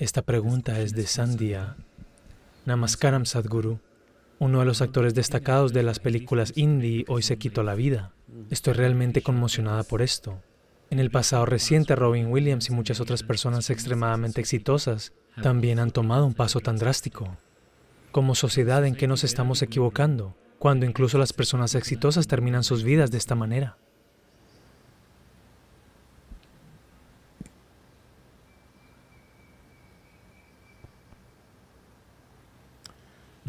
Esta pregunta es de Sandhya. Namaskaram Sadhguru. Uno de los actores destacados de las películas indie hoy se quitó la vida. Estoy realmente conmocionada por esto. En el pasado reciente, Robin Williams y muchas otras personas extremadamente exitosas también han tomado un paso tan drástico. Como sociedad, ¿en qué nos estamos equivocando? Cuando incluso las personas exitosas terminan sus vidas de esta manera.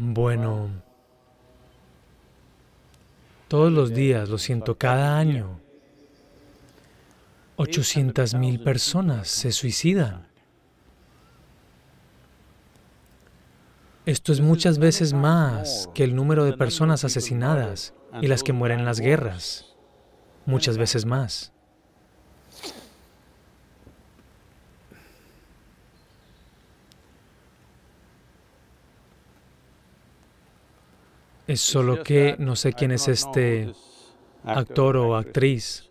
Bueno, todos los días, lo siento, cada año, 800.000 personas se suicidan. Esto es muchas veces más que el número de personas asesinadas y las que mueren en las guerras. Muchas veces más. Es solo que no sé quién es este actor o actriz.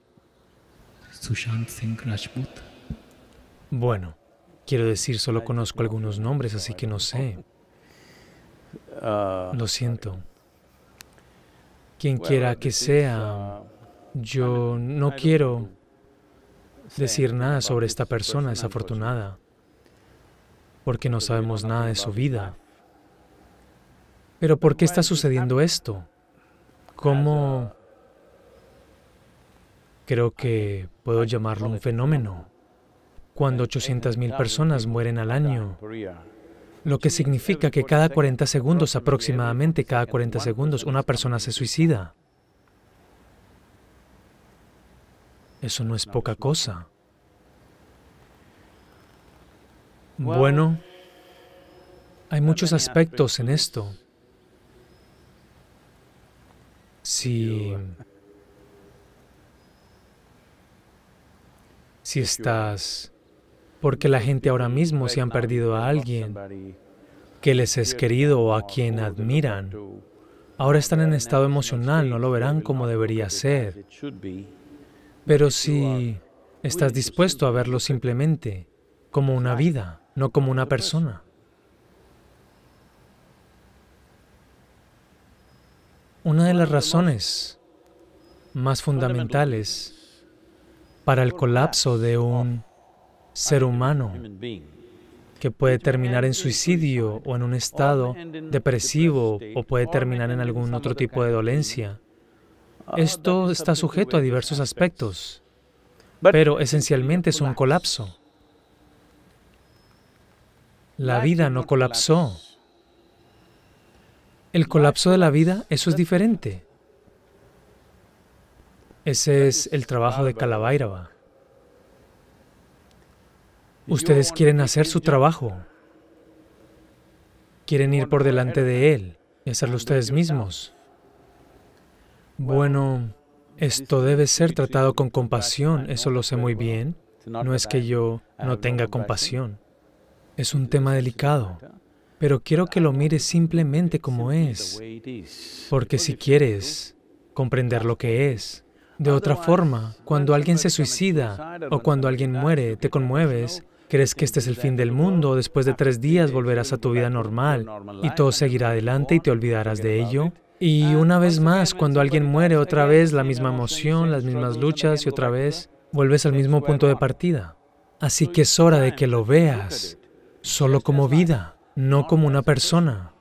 Sushant Singh Rajput. Bueno, quiero decir, solo conozco algunos nombres, así que no sé. Ah, Lo siento. Quien quiera que sea, yo no quiero decir nada sobre esta persona pues, desafortunada, porque no sabemos nada de su vida. Pero ¿por qué está sucediendo esto? ¿Cómo... Creo que puedo llamarlo un fenómeno. Cuando 800.000 personas mueren al año, lo que significa que cada 40 segundos, aproximadamente cada 40 segundos, una persona se suicida. Eso no es poca cosa. Bueno, hay muchos aspectos en esto. Si, si estás, porque la gente ahora mismo se si han perdido a alguien que les es querido o a quien admiran. Ahora están en estado emocional, no lo verán como debería ser. Pero si estás dispuesto a verlo simplemente como una vida, no como una persona, Una de las razones más fundamentales para el colapso de un ser humano que puede terminar en suicidio o en un estado depresivo o puede terminar en algún otro tipo de dolencia. Esto está sujeto a diversos aspectos, pero esencialmente es un colapso. La vida no colapsó, el colapso de la vida, eso es diferente. Ese es el trabajo de Kalabhairava. Ustedes quieren hacer su trabajo. Quieren ir por delante de él y hacerlo ustedes mismos. Bueno, esto debe ser tratado con compasión, eso lo sé muy bien. No es que yo no tenga compasión. Es un tema delicado. Pero quiero que lo mires simplemente como es, porque si quieres comprender lo que es, de otra forma, cuando alguien se suicida o cuando alguien muere, te conmueves, crees que este es el fin del mundo, después de tres días volverás a tu vida normal y todo seguirá adelante y te olvidarás de ello. Y una vez más, cuando alguien muere, otra vez la misma emoción, las mismas luchas y otra vez vuelves al mismo punto de partida. Así que es hora de que lo veas solo como vida no como una persona,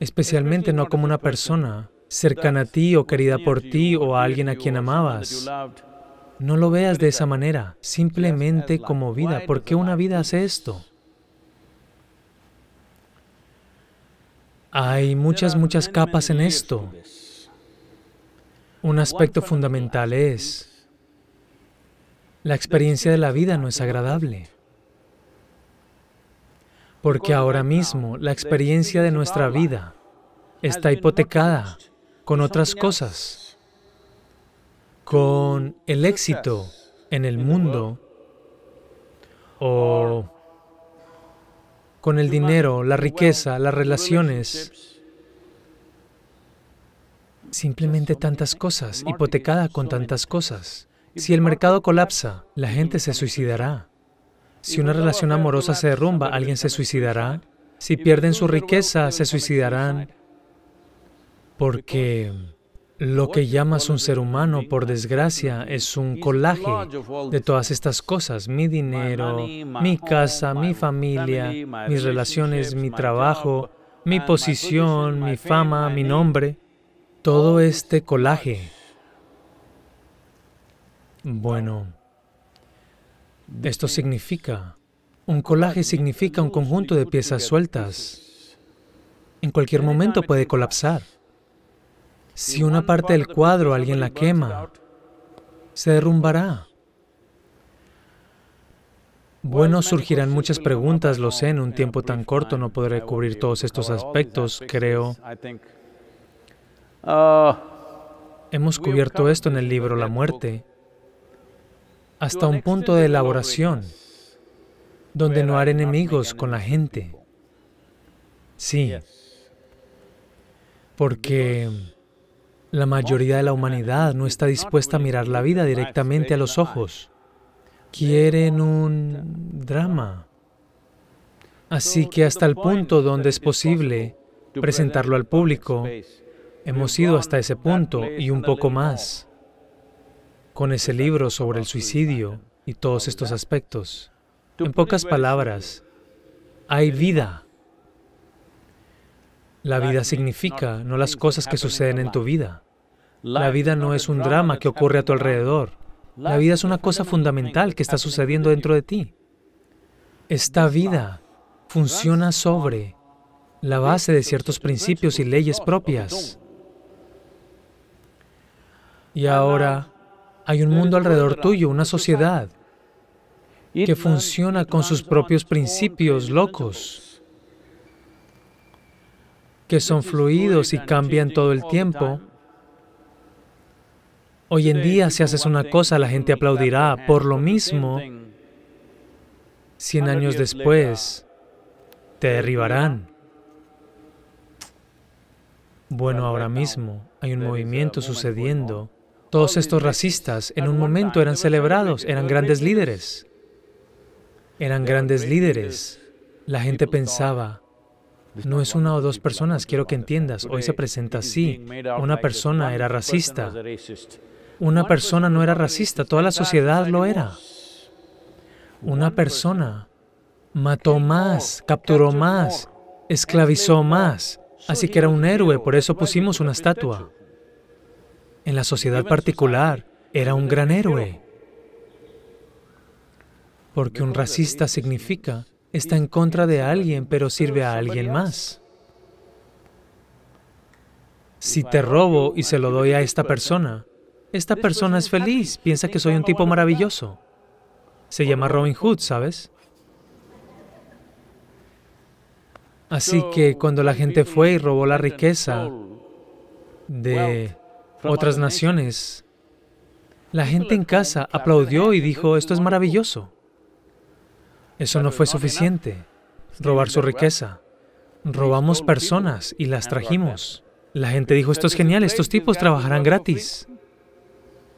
especialmente no como una persona cercana a ti o querida por ti o a alguien a quien amabas. No lo veas de esa manera, simplemente como vida. ¿Por qué una vida hace esto? Hay muchas, muchas capas en esto. Un aspecto fundamental es, la experiencia de la vida no es agradable. Porque ahora mismo la experiencia de nuestra vida está hipotecada con otras cosas, con el éxito en el mundo o con el dinero, la riqueza, las relaciones, simplemente tantas cosas, hipotecada con tantas cosas. Si el mercado colapsa, la gente se suicidará. Si una relación amorosa se derrumba, alguien se suicidará. Si pierden su riqueza, se suicidarán. Porque lo que llamas un ser humano, por desgracia, es un colaje de todas estas cosas. Mi dinero, mi casa, mi familia, mis relaciones, mi trabajo, mi posición, mi fama, mi nombre. Todo este colaje. Bueno, esto significa, un colaje significa un conjunto de piezas sueltas. En cualquier momento puede colapsar. Si una parte del cuadro alguien la quema, se derrumbará. Bueno, surgirán muchas preguntas, lo sé, en un tiempo tan corto no podré cubrir todos estos aspectos, creo. Ah. Hemos cubierto esto en el libro La muerte, hasta un punto de elaboración donde no haré enemigos con la gente. Sí, porque la mayoría de la humanidad no está dispuesta a mirar la vida directamente a los ojos. Quieren un drama. Así que hasta el punto donde es posible presentarlo al público, hemos ido hasta ese punto y un poco más con ese libro sobre el suicidio y todos estos aspectos. En pocas palabras, hay vida. La vida significa no las cosas que suceden en tu vida. La vida no es un drama que ocurre a tu alrededor. La vida es una cosa fundamental que está sucediendo dentro de ti. Esta vida funciona sobre la base de ciertos principios y leyes propias. Y ahora hay un mundo alrededor tuyo, una sociedad que funciona con sus propios principios locos, que son fluidos y cambian todo el tiempo. Hoy en día, si haces una cosa, la gente aplaudirá por lo mismo. Cien años después, te derribarán. Bueno, ahora mismo hay un movimiento sucediendo todos estos racistas en un momento eran celebrados, eran grandes líderes. Eran grandes líderes. La gente pensaba, no es una o dos personas, quiero que entiendas, hoy se presenta así. Una persona era racista. Una persona no era racista, toda la sociedad lo era. Una persona mató más, capturó más, esclavizó más. Así que era un héroe, por eso pusimos una estatua en la sociedad particular, era un gran héroe. Porque un racista significa está en contra de alguien, pero sirve a alguien más. Si te robo y se lo doy a esta persona, esta persona es feliz, piensa que soy un tipo maravilloso. Se llama Robin Hood, ¿sabes? Así que cuando la gente fue y robó la riqueza de otras naciones. La gente en casa aplaudió ¿eh? y dijo, esto es maravilloso. Eso no fue suficiente. Robar su riqueza. Robamos personas y las trajimos. La gente dijo, esto es genial, estos tipos trabajarán gratis.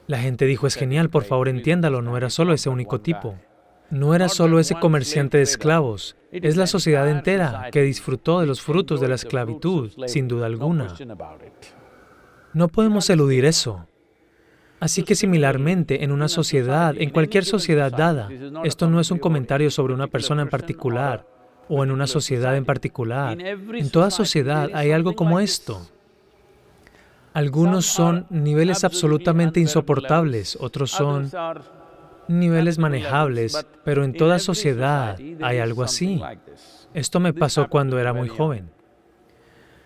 La gente dijo, es genial, por favor entiéndalo, no era solo ese único tipo. No era solo ese comerciante de esclavos, es la sociedad entera que disfrutó de los frutos de la esclavitud, sin duda alguna. No podemos eludir eso. Así que similarmente, en una sociedad, en cualquier sociedad dada, esto no es un comentario sobre una persona en particular o en una sociedad en particular. En toda sociedad hay algo como esto. Algunos son niveles absolutamente insoportables, otros son niveles manejables, pero en toda sociedad hay algo así. Esto me pasó cuando era muy joven,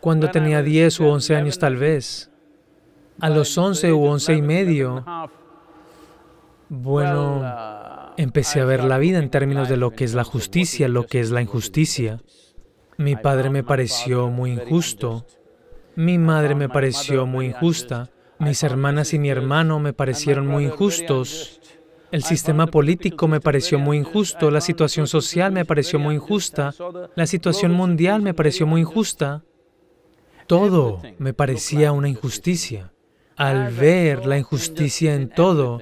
cuando tenía 10 u 11 años tal vez a los 11 u 11 y medio, bueno, uh, empecé a ver la vida en términos de lo que es la justicia, lo que es la injusticia. Mi padre me pareció muy injusto. Mi madre me pareció muy injusta. Mis hermanas y mi hermano me parecieron muy injustos. El sistema político me pareció muy injusto, la situación social me pareció muy injusta, la situación mundial me pareció muy injusta. Todo me parecía una injusticia. Al ver la injusticia en todo,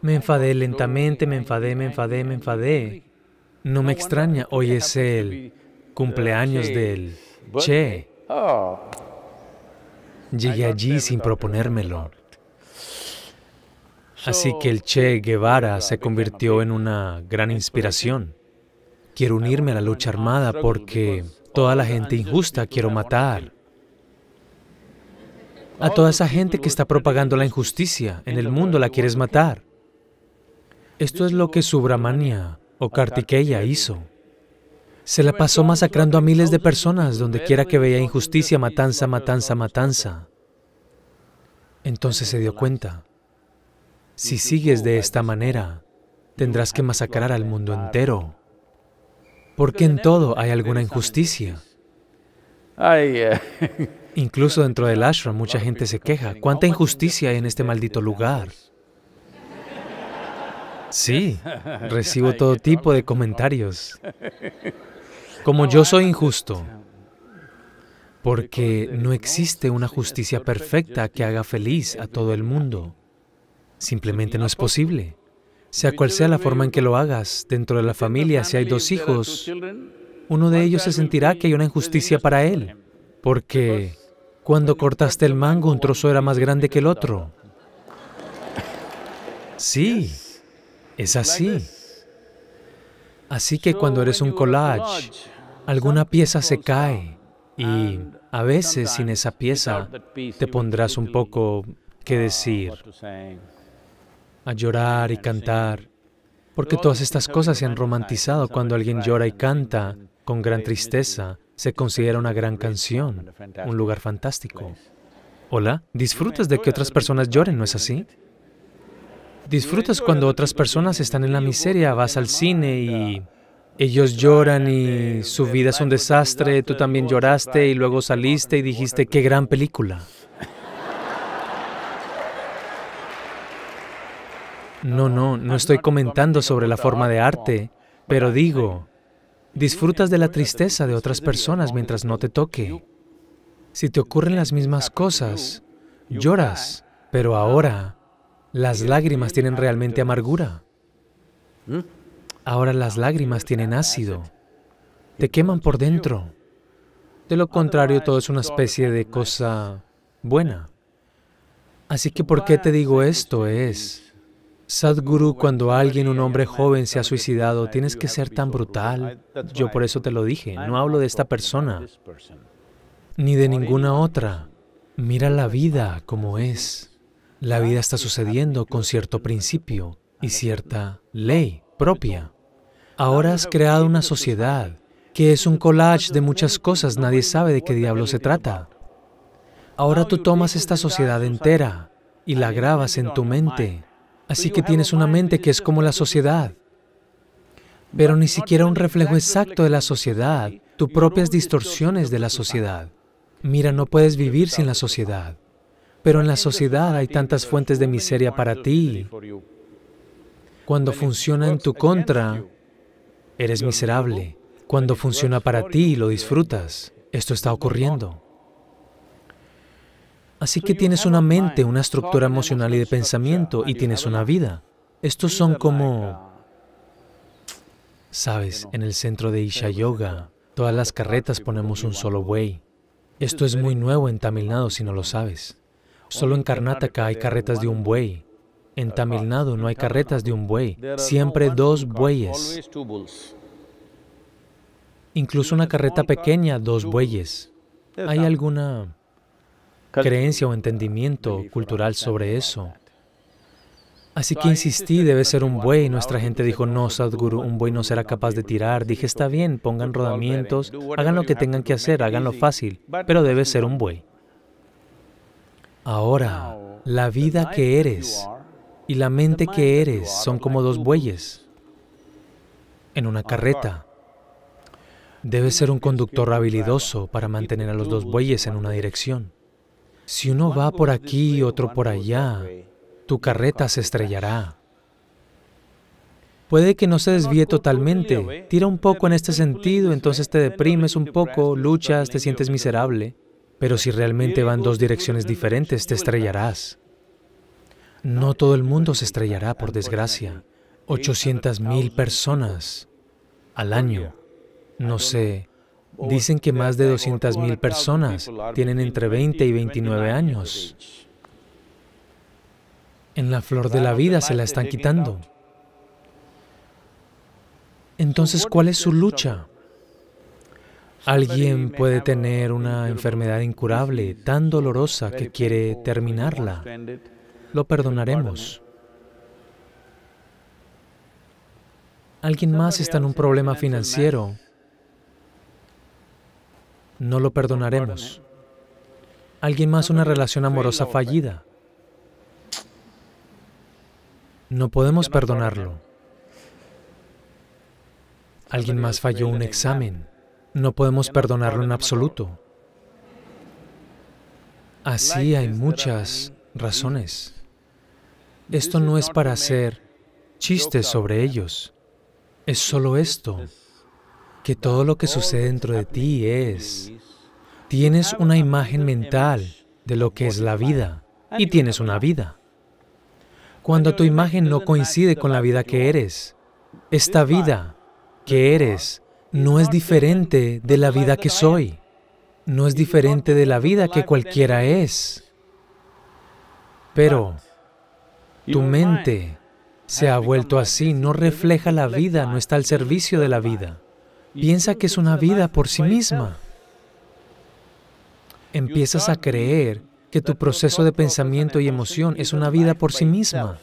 me enfadé lentamente, me enfadé, me enfadé, me enfadé. No me extraña, hoy es el cumpleaños del Che. Llegué allí sin proponérmelo. Así que el Che Guevara se convirtió en una gran inspiración. Quiero unirme a la lucha armada porque toda la gente injusta quiero matar. A toda esa gente que está propagando la injusticia en el mundo la quieres matar. Esto es lo que Subramania o Kartikeya hizo. Se la pasó masacrando a miles de personas donde quiera que veía injusticia, matanza, matanza, matanza. Entonces se dio cuenta. Si sigues de esta manera, tendrás que masacrar al mundo entero. Porque en todo hay alguna injusticia. Ay, eh. Incluso dentro del ashram mucha gente se queja. ¿Cuánta injusticia hay en este maldito lugar? Sí, recibo todo tipo de comentarios. Como yo soy injusto, porque no existe una justicia perfecta que haga feliz a todo el mundo. Simplemente no es posible. Sea cual sea la forma en que lo hagas, dentro de la familia, si hay dos hijos, uno de ellos se sentirá que hay una injusticia para él. Porque cuando cortaste el mango, un trozo era más grande que el otro. Sí, es así. Así que cuando eres un collage, alguna pieza se cae y a veces sin esa pieza te pondrás un poco que decir, a llorar y cantar, porque todas estas cosas se han romantizado cuando alguien llora y canta con gran tristeza, se considera una gran canción, un lugar fantástico. Hola, disfrutas de que otras personas lloren, ¿no es así? Disfrutas cuando otras personas están en la miseria, vas al cine y ellos lloran y su vida es un desastre, tú también lloraste y luego saliste y dijiste, qué gran película. No, no, no estoy comentando sobre la forma de arte, pero digo, Disfrutas de la tristeza de otras personas mientras no te toque. Si te ocurren las mismas cosas, lloras, pero ahora las lágrimas tienen realmente amargura. Ahora las lágrimas tienen ácido. Te queman por dentro. De lo contrario, todo es una especie de cosa buena. Así que ¿por qué te digo esto? Es Sadhguru, cuando alguien, un hombre joven, se ha suicidado, tienes que ser tan brutal. Yo por eso te lo dije, no hablo de esta persona, ni de ninguna otra. Mira la vida como es. La vida está sucediendo con cierto principio y cierta ley propia. Ahora has creado una sociedad que es un collage de muchas cosas, nadie sabe de qué diablo se trata. Ahora tú tomas esta sociedad entera y la grabas en tu mente Así que tienes una mente que es como la sociedad, pero ni siquiera un reflejo exacto de la sociedad, tus propias distorsiones de la sociedad. Mira, no puedes vivir sin la sociedad, pero en la sociedad hay tantas fuentes de miseria para ti. Cuando funciona en tu contra, eres miserable. Cuando funciona para ti, lo disfrutas. Esto está ocurriendo. Así que tienes una mente, una estructura emocional y de pensamiento, y tienes una vida. Estos son como... Uh, sabes, en el centro de Isha Yoga, uh, todas las carretas ponemos un solo buey. Esto es muy nuevo en Tamil Nadu si no lo sabes. Solo en Karnataka hay carretas de un buey. En Tamil Nadu no hay carretas de un buey. Siempre dos bueyes. Incluso una carreta pequeña, dos bueyes. Hay alguna creencia o entendimiento cultural sobre eso. Así que insistí, debe ser un buey. Nuestra gente dijo, no, Sadhguru, un buey no será capaz de tirar. Dije, está bien, pongan rodamientos, hagan lo que tengan que hacer, háganlo fácil, pero debe ser un buey. Ahora, la vida que eres y la mente que eres son como dos bueyes en una carreta. Debe ser un conductor habilidoso para mantener a los dos bueyes en una dirección. Si uno va por aquí y otro por allá, tu carreta se estrellará. Puede que no se desvíe totalmente, tira un poco en este sentido, entonces te deprimes un poco, luchas, te sientes miserable, pero si realmente van dos direcciones diferentes, te estrellarás. No todo el mundo se estrellará, por desgracia. mil personas al año. No sé Dicen que más de 200.000 personas tienen entre 20 y 29 años. En la flor de la vida se la están quitando. Entonces, ¿cuál es su lucha? Alguien puede tener una enfermedad incurable, tan dolorosa que quiere terminarla. Lo perdonaremos. Alguien más está en un problema financiero no lo perdonaremos. Alguien más una relación amorosa fallida. No podemos perdonarlo. Alguien más falló un examen. No podemos perdonarlo en absoluto. Así hay muchas razones. Esto no es para hacer chistes sobre ellos. Es solo esto que todo lo que sucede dentro de ti es, tienes una imagen mental de lo que es la vida y tienes una vida. Cuando tu imagen no coincide con la vida que eres, esta vida que eres no es diferente de la vida que soy, no es diferente de la vida que cualquiera es. Pero tu mente se ha vuelto así, no refleja la vida, no está al servicio de la vida piensa que es una vida por sí misma. Empiezas a creer que tu proceso de pensamiento y emoción es una vida por sí misma,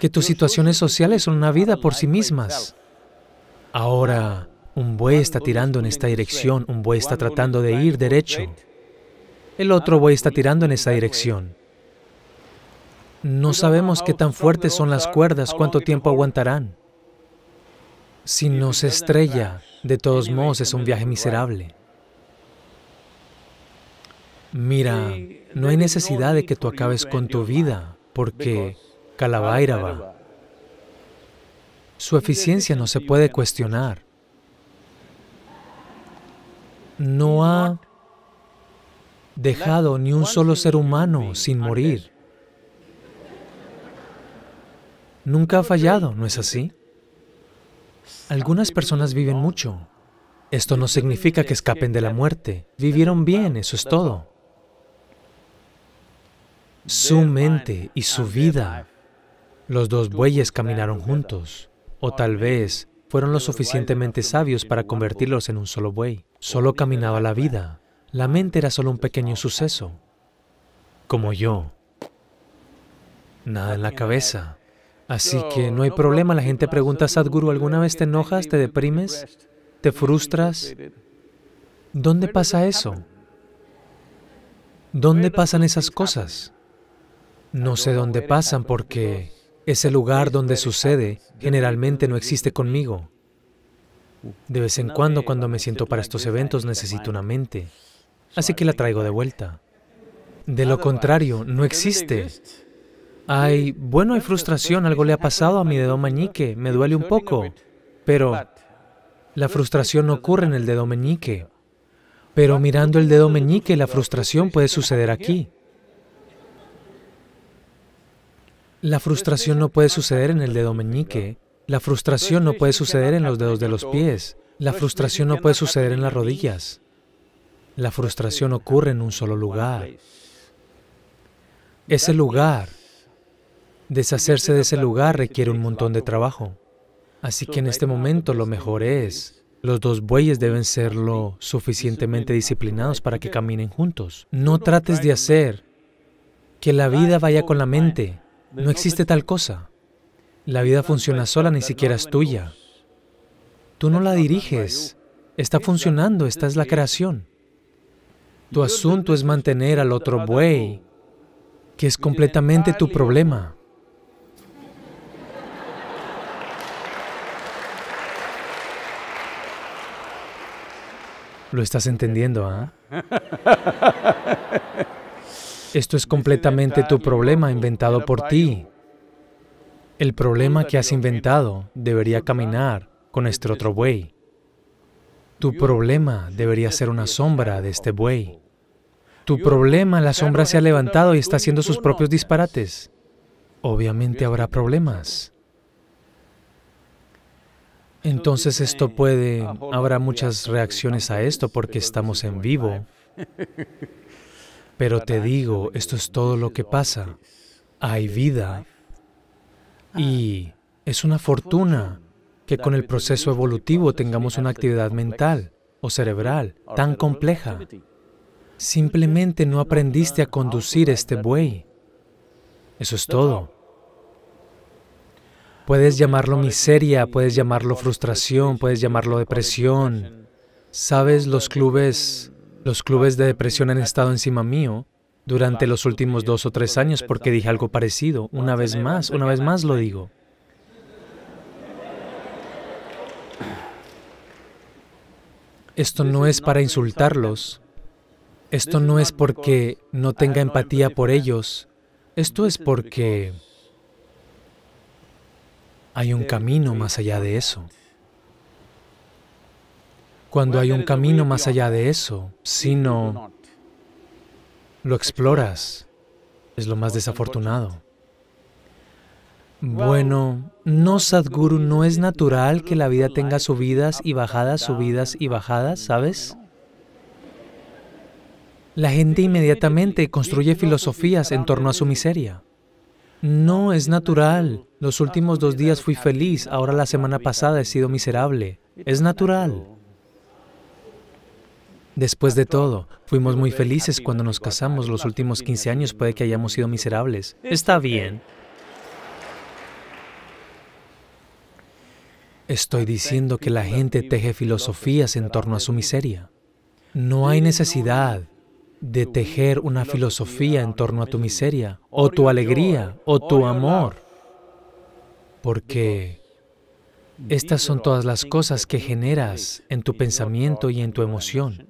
que tus situaciones sociales son una vida por sí mismas. Ahora, un buey está tirando en esta dirección, un buey está tratando de ir derecho, el otro buey está tirando en esa dirección. No sabemos qué tan fuertes son las cuerdas, cuánto tiempo aguantarán. Si no se estrella, de todos modos es un viaje miserable. Mira, no hay necesidad de que tú acabes con tu vida, porque va. su eficiencia no se puede cuestionar. No ha dejado ni un solo ser humano sin morir. Nunca ha fallado, ¿no es así? Algunas personas viven mucho. Esto no significa que escapen de la muerte. Vivieron bien, eso es todo. Su mente y su vida, los dos bueyes caminaron juntos. O tal vez fueron lo suficientemente sabios para convertirlos en un solo buey. Solo caminaba la vida. La mente era solo un pequeño suceso. Como yo. Nada en la cabeza. Así que no hay problema. La gente pregunta, Sadhguru, ¿alguna vez te enojas, te deprimes, te frustras? ¿Dónde pasa eso? ¿Dónde pasan esas cosas? No sé dónde pasan porque ese lugar donde sucede generalmente no existe conmigo. De vez en cuando, cuando me siento para estos eventos, necesito una mente. Así que la traigo de vuelta. De lo contrario, no existe. Ay, bueno, hay frustración, algo le ha pasado a mi dedo meñique, me duele un poco, pero la frustración no ocurre en el dedo meñique. Pero mirando el dedo meñique, la frustración puede suceder aquí. La frustración no puede suceder en el dedo meñique. La frustración no puede suceder en los dedos de los pies. La frustración no puede suceder en las rodillas. La frustración ocurre en un solo lugar. Ese lugar Deshacerse de ese lugar requiere un montón de trabajo. Así que en este momento lo mejor es, los dos bueyes deben ser lo suficientemente disciplinados para que caminen juntos. No trates de hacer que la vida vaya con la mente. No existe tal cosa. La vida funciona sola, ni siquiera es tuya. Tú no la diriges. Está funcionando, esta es la creación. Tu asunto es mantener al otro buey, que es completamente tu problema. Lo estás entendiendo, ¿ah? Esto es completamente tu problema inventado por ti. El problema que has inventado debería caminar con este otro buey. Tu problema debería ser una sombra de este buey. Tu problema, la sombra se ha levantado y está haciendo sus propios disparates. Obviamente habrá problemas. Entonces esto eh, puede, habrá muchas reacciones a esto porque estamos en vivo. Pero te digo, esto es todo lo que pasa. Hay vida. Y ah. es una fortuna que con el proceso evolutivo tengamos una actividad mental o cerebral tan compleja. Simplemente no aprendiste a conducir este buey. Eso es todo. Puedes llamarlo miseria, puedes llamarlo frustración, puedes llamarlo depresión. Sabes, los clubes, los clubes de depresión han estado encima mío durante los últimos dos o tres años porque dije algo parecido. Una vez más, una vez más lo digo. Esto no es para insultarlos. Esto no es porque no tenga empatía por ellos. Esto es porque hay un camino más allá de eso. Cuando hay un camino más allá de eso, si no lo exploras, es lo más desafortunado. Bueno, no, Sadhguru, no es natural que la vida tenga subidas y bajadas, subidas y bajadas, ¿sabes? La gente inmediatamente construye filosofías en torno a su miseria. No, es natural. Los últimos dos días fui feliz, ahora la semana pasada he sido miserable. Es natural. Después de todo, fuimos muy felices cuando nos casamos. Los últimos 15 años puede que hayamos sido miserables. Está bien. Estoy diciendo que la gente teje filosofías en torno a su miseria. No hay necesidad de tejer una filosofía en torno a tu miseria, o tu alegría, o tu amor, porque estas son todas las cosas que generas en tu pensamiento y en tu emoción.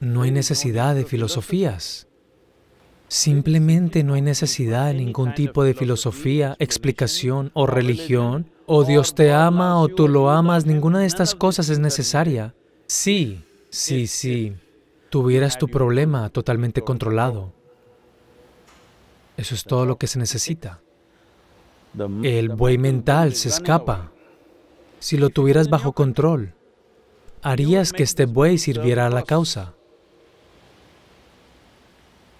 No hay necesidad de filosofías. Simplemente no hay necesidad de ningún tipo de filosofía, explicación o religión, o Dios te ama o tú lo amas, ninguna de estas cosas es necesaria. Sí, sí, sí tuvieras tu problema totalmente controlado. Eso es todo lo que se necesita. El buey mental se escapa. Si lo tuvieras bajo control, harías que este buey sirviera a la causa.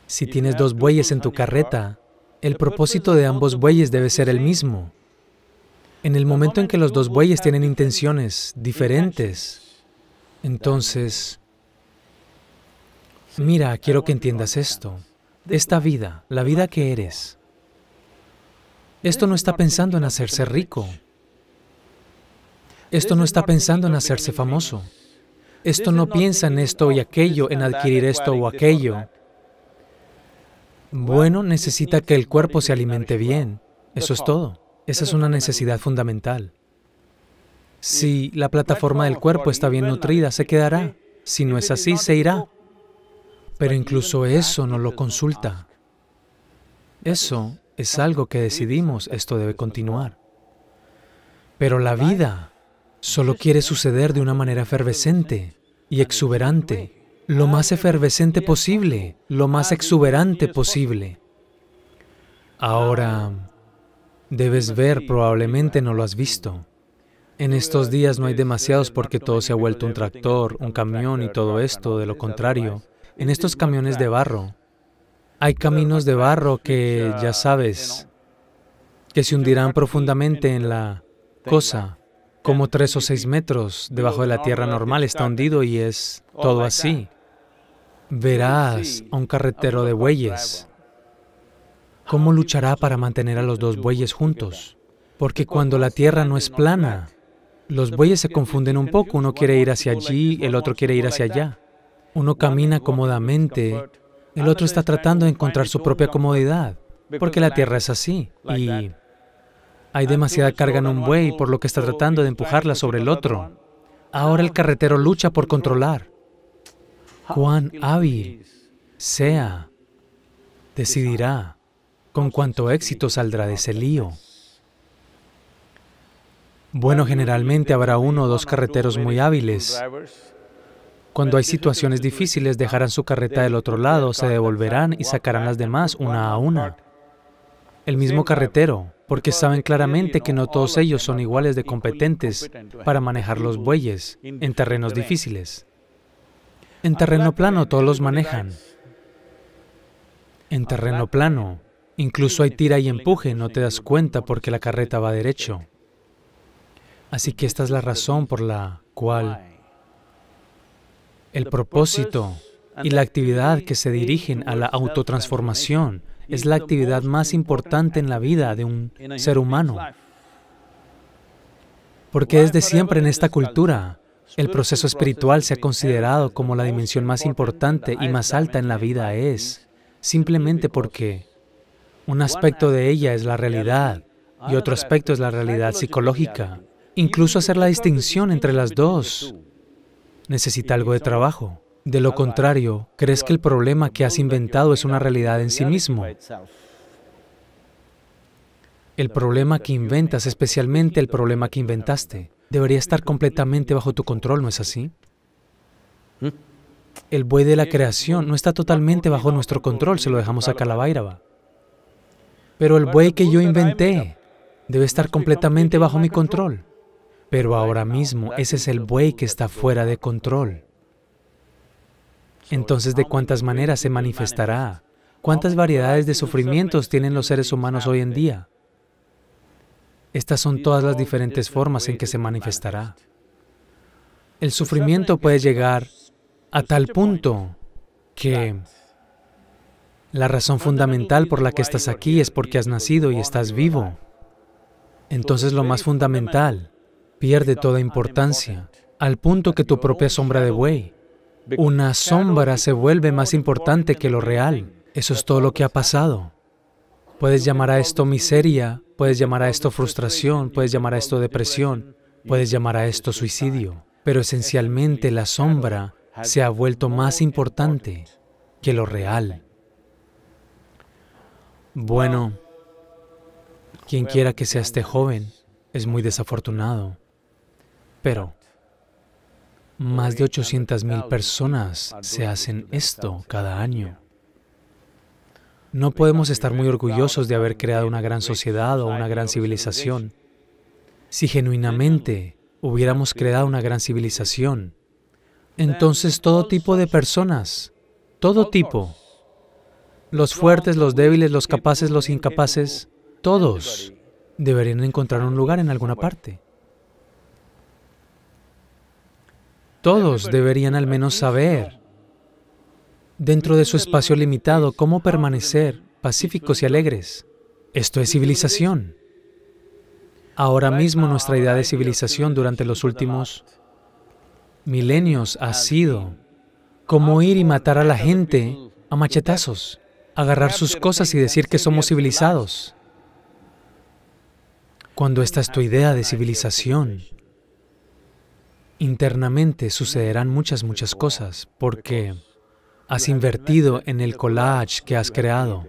Si tienes dos bueyes en tu carreta, el propósito de ambos bueyes debe ser el mismo. En el momento en que los dos bueyes tienen intenciones diferentes, entonces mira, quiero que entiendas esto. Esta vida, la vida que eres, esto no está pensando en hacerse rico. Esto no está pensando en hacerse famoso. Esto no piensa en esto y aquello, en adquirir esto o aquello. Bueno, necesita que el cuerpo se alimente bien. Eso es todo. Esa es una necesidad fundamental. Si la plataforma del cuerpo está bien nutrida, se quedará. Si no es así, se irá. Pero incluso eso no lo consulta. Eso es algo que decidimos, esto debe continuar. Pero la vida solo quiere suceder de una manera efervescente y exuberante, lo más efervescente posible, lo más exuberante posible. Ahora, debes ver, probablemente no lo has visto. En estos días no hay demasiados porque todo se ha vuelto un tractor, un camión y todo esto, de lo contrario, en estos camiones de barro. Hay caminos de barro que, ya sabes, que se hundirán profundamente en la cosa, como tres o seis metros debajo de la tierra normal está hundido y es todo así. Verás a un carretero de bueyes. ¿Cómo luchará para mantener a los dos bueyes juntos? Porque cuando la tierra no es plana, los bueyes se confunden un poco, uno quiere ir hacia allí, el otro quiere ir hacia allá. Uno camina cómodamente, el otro está tratando de encontrar su propia comodidad, porque la tierra es así y hay demasiada carga en un buey, por lo que está tratando de empujarla sobre el otro. Ahora el carretero lucha por controlar. Cuán hábil sea, decidirá con cuánto éxito saldrá de ese lío. Bueno, generalmente habrá uno o dos carreteros muy hábiles, cuando hay situaciones difíciles, dejarán su carreta del otro lado, se devolverán y sacarán las demás una a una. El mismo carretero, porque saben claramente que no todos ellos son iguales de competentes para manejar los bueyes en terrenos difíciles. En terreno plano todos los manejan. En terreno plano, incluso hay tira y empuje, no te das cuenta porque la carreta va derecho. Así que esta es la razón por la cual el propósito y la actividad que se dirigen a la autotransformación es la actividad más importante en la vida de un ser humano. Porque desde siempre en esta cultura, el proceso espiritual se ha considerado como la dimensión más importante y más alta en la vida es, simplemente porque un aspecto de ella es la realidad y otro aspecto es la realidad psicológica. Incluso hacer la distinción entre las dos necesita algo de trabajo. De lo contrario, crees que el problema que has inventado es una realidad en sí mismo. El problema que inventas, especialmente el problema que inventaste, debería estar completamente bajo tu control, ¿no es así? El buey de la creación no está totalmente bajo nuestro control, se lo dejamos a Calabairaba. Pero el buey que yo inventé debe estar completamente bajo mi control. Pero ahora mismo ese es el buey que está fuera de control. Entonces, ¿de cuántas maneras se manifestará? ¿Cuántas variedades de sufrimientos tienen los seres humanos hoy en día? Estas son todas las diferentes formas en que se manifestará. El sufrimiento puede llegar a tal punto que la razón fundamental por la que estás aquí es porque has nacido y estás vivo. Entonces lo más fundamental pierde toda importancia, al punto que tu propia sombra de buey. Una sombra se vuelve más importante que lo real. Eso es todo lo que ha pasado. Puedes llamar a esto miseria, puedes llamar a esto frustración, puedes llamar a esto depresión, puedes llamar a esto suicidio, pero esencialmente la sombra se ha vuelto más importante que lo real. Bueno, quien quiera que sea este joven, es muy desafortunado. Pero más de 800.000 personas se hacen esto cada año. No podemos estar muy orgullosos de haber creado una gran sociedad o una gran civilización. Si genuinamente hubiéramos creado una gran civilización, entonces todo tipo de personas, todo tipo, los fuertes, los débiles, los capaces, los incapaces, todos deberían encontrar un lugar en alguna parte. Todos deberían al menos saber, dentro de su espacio limitado, cómo permanecer pacíficos y alegres. Esto es civilización. Ahora mismo nuestra idea de civilización durante los últimos milenios ha sido cómo ir y matar a la gente a machetazos, agarrar sus cosas y decir que somos civilizados. Cuando esta es tu idea de civilización, internamente sucederán muchas, muchas cosas porque has invertido en el collage que has creado.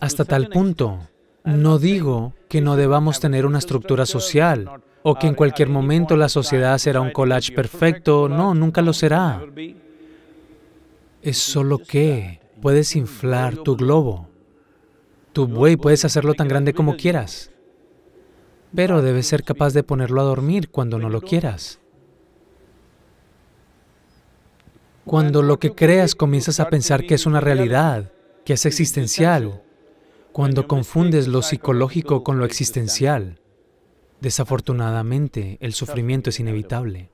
Hasta tal punto, no digo que no debamos tener una estructura social o que en cualquier momento la sociedad será un collage perfecto. No, nunca lo será. Es solo que puedes inflar tu globo. Tu buey puedes hacerlo tan grande como quieras, pero debes ser capaz de ponerlo a dormir cuando no lo quieras. Cuando lo que creas comienzas a pensar que es una realidad, que es existencial, cuando confundes lo psicológico con lo existencial, desafortunadamente el sufrimiento es inevitable.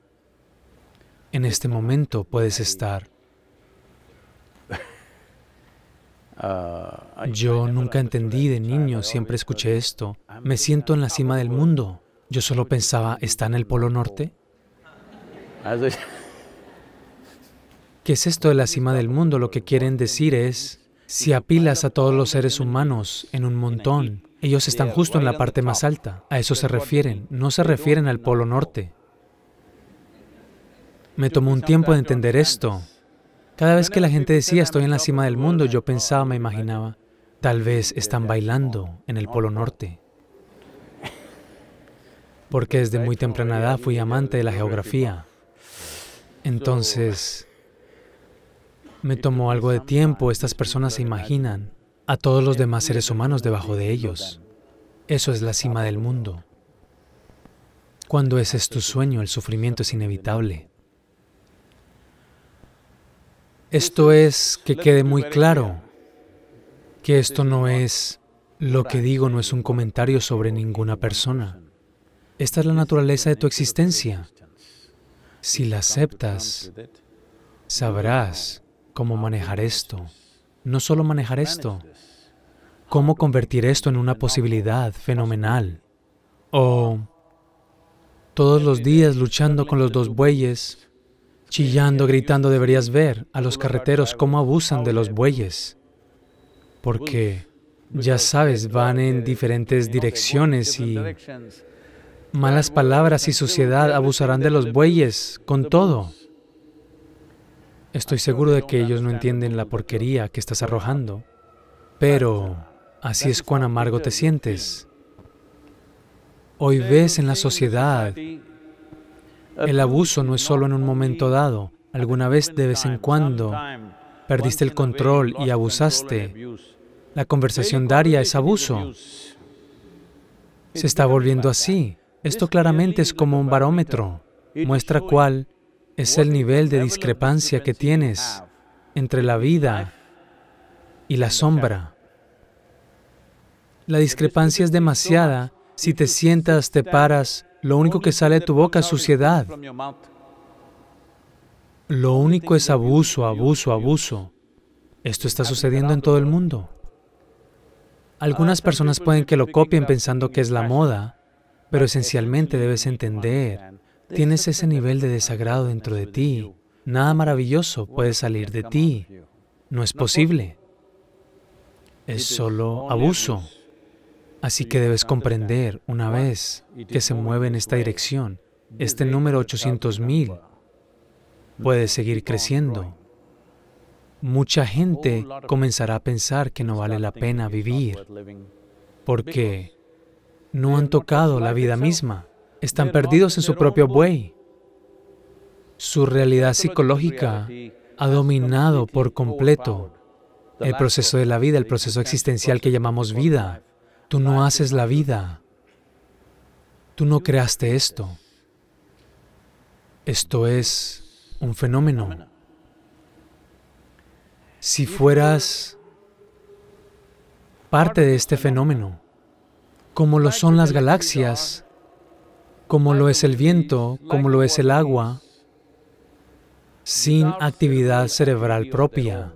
En este momento puedes estar... Yo nunca entendí de niño, siempre escuché esto. Me siento en la cima del mundo. Yo solo pensaba, ¿está en el Polo Norte? ¿Qué es esto de la cima del mundo? Lo que quieren decir es, si apilas a todos los seres humanos en un montón, ellos están justo en la parte más alta. A eso se refieren, no se refieren al Polo Norte. Me tomó un tiempo de entender esto. Cada vez que la gente decía estoy en la cima del mundo, yo pensaba, me imaginaba, tal vez están bailando en el Polo Norte. Porque desde muy temprana edad fui amante de la geografía. Entonces, me tomó algo de tiempo, estas personas se imaginan a todos los demás seres humanos debajo de ellos. Eso es la cima del mundo. Cuando ese es tu sueño, el sufrimiento es inevitable. Esto es que quede muy claro que esto no es, lo que digo no es un comentario sobre ninguna persona. Esta es la naturaleza de tu existencia. Si la aceptas, sabrás cómo manejar esto. No solo manejar esto, cómo convertir esto en una posibilidad fenomenal. O todos los días luchando con los dos bueyes, chillando, gritando, deberías ver a los carreteros cómo abusan de los bueyes. Porque, ya sabes, van en diferentes direcciones y malas palabras y suciedad abusarán de los bueyes con todo. Estoy seguro de que ellos no entienden la porquería que estás arrojando, pero así es cuán amargo te sientes. Hoy ves en la sociedad, el abuso no es solo en un momento dado, alguna vez de vez en cuando perdiste el control y abusaste. La conversación d'Aria es abuso. Se está volviendo así. Esto claramente es como un barómetro. Muestra cuál es el nivel de discrepancia que tienes entre la vida y la sombra. La discrepancia es demasiada. Si te sientas, te paras, lo único que sale de tu boca es suciedad. Lo único es abuso, abuso, abuso. Esto está sucediendo en todo el mundo. Algunas personas pueden que lo copien pensando que es la moda, pero esencialmente debes entender Tienes ese nivel de desagrado dentro de ti. Nada maravilloso puede salir de ti. No es posible. Es solo abuso. Así que debes comprender una vez que se mueve en esta dirección, este número 800.000 puede seguir creciendo. Mucha gente comenzará a pensar que no vale la pena vivir porque no han tocado la vida misma. Están perdidos en su propio buey. Su realidad psicológica ha dominado por completo el proceso de la vida, el proceso existencial que llamamos vida. Tú no haces la vida. Tú no creaste esto. Esto es un fenómeno. Si fueras parte de este fenómeno, como lo son las galaxias, como lo es el viento, como lo es el agua, sin actividad cerebral propia,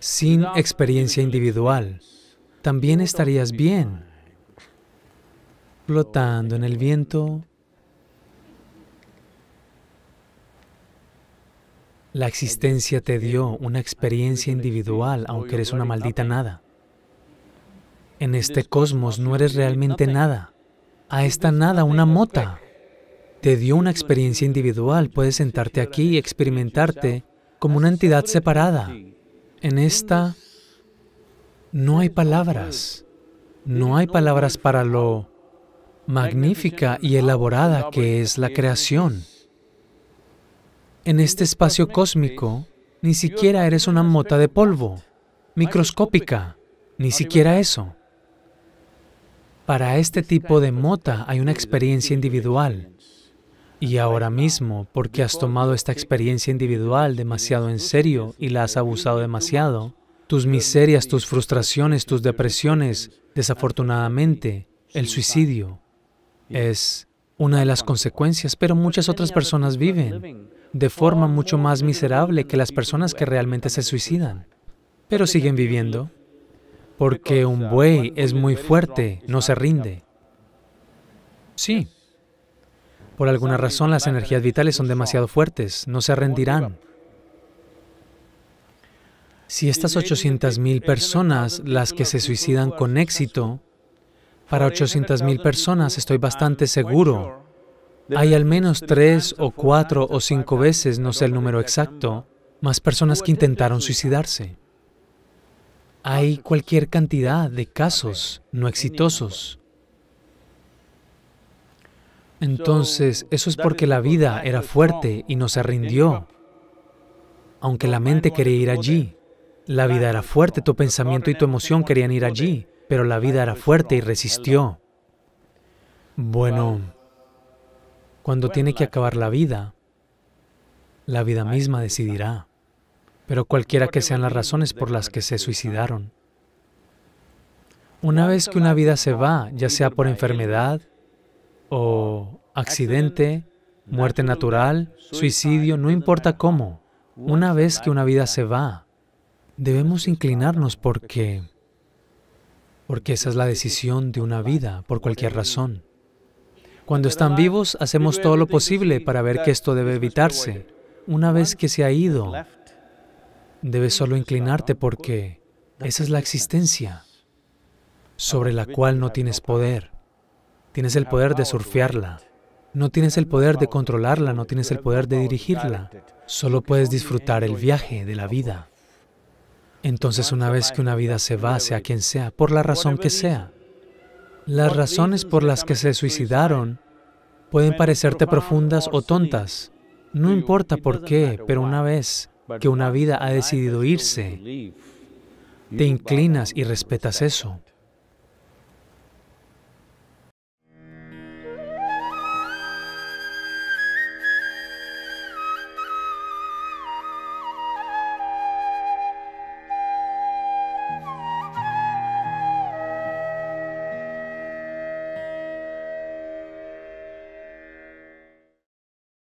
sin experiencia individual, también estarías bien, flotando en el viento. La existencia te dio una experiencia individual, aunque eres una maldita nada. En este cosmos no eres realmente nada a esta nada, una mota. Te dio una experiencia individual, puedes sentarte aquí y experimentarte como una entidad separada. En esta no hay palabras, no hay palabras para lo magnífica y elaborada que es la creación. En este espacio cósmico, ni siquiera eres una mota de polvo, microscópica, ni siquiera eso. Para este tipo de mota hay una experiencia individual. Y ahora mismo, porque has tomado esta experiencia individual demasiado en serio y la has abusado demasiado, tus miserias, tus frustraciones, tus depresiones, desafortunadamente, el suicidio es una de las consecuencias, pero muchas otras personas viven de forma mucho más miserable que las personas que realmente se suicidan, pero siguen viviendo. Porque un buey es muy fuerte, no se rinde. Sí. Por alguna razón las energías vitales son demasiado fuertes, no se rendirán. Si estas 800.000 personas, las que se suicidan con éxito, para 800.000 personas estoy bastante seguro, hay al menos tres o cuatro o cinco veces, no sé el número exacto, más personas que intentaron suicidarse. Hay cualquier cantidad de casos no exitosos. Entonces, eso es porque la vida era fuerte y no se rindió. Aunque la mente quería ir allí, la vida era fuerte, tu pensamiento y tu emoción querían ir allí, pero la vida era fuerte y resistió. Bueno, cuando tiene que acabar la vida, la vida misma decidirá pero cualquiera que sean las razones por las que se suicidaron. Una vez que una vida se va, ya sea por enfermedad o accidente, muerte natural, suicidio, no importa cómo, una vez que una vida se va, debemos inclinarnos porque, porque esa es la decisión de una vida, por cualquier razón. Cuando están vivos, hacemos todo lo posible para ver que esto debe evitarse. Una vez que se ha ido, Debes solo inclinarte porque esa es la existencia sobre la cual no tienes poder. Tienes el poder de surfearla. No tienes el poder de controlarla, no tienes el poder de dirigirla. Solo puedes disfrutar el viaje de la vida. Entonces una vez que una vida se va, sea quien sea, por la razón que sea, las razones por las que se suicidaron pueden parecerte profundas o tontas. No importa por qué, pero una vez que una vida ha decidido irse, te inclinas y respetas eso.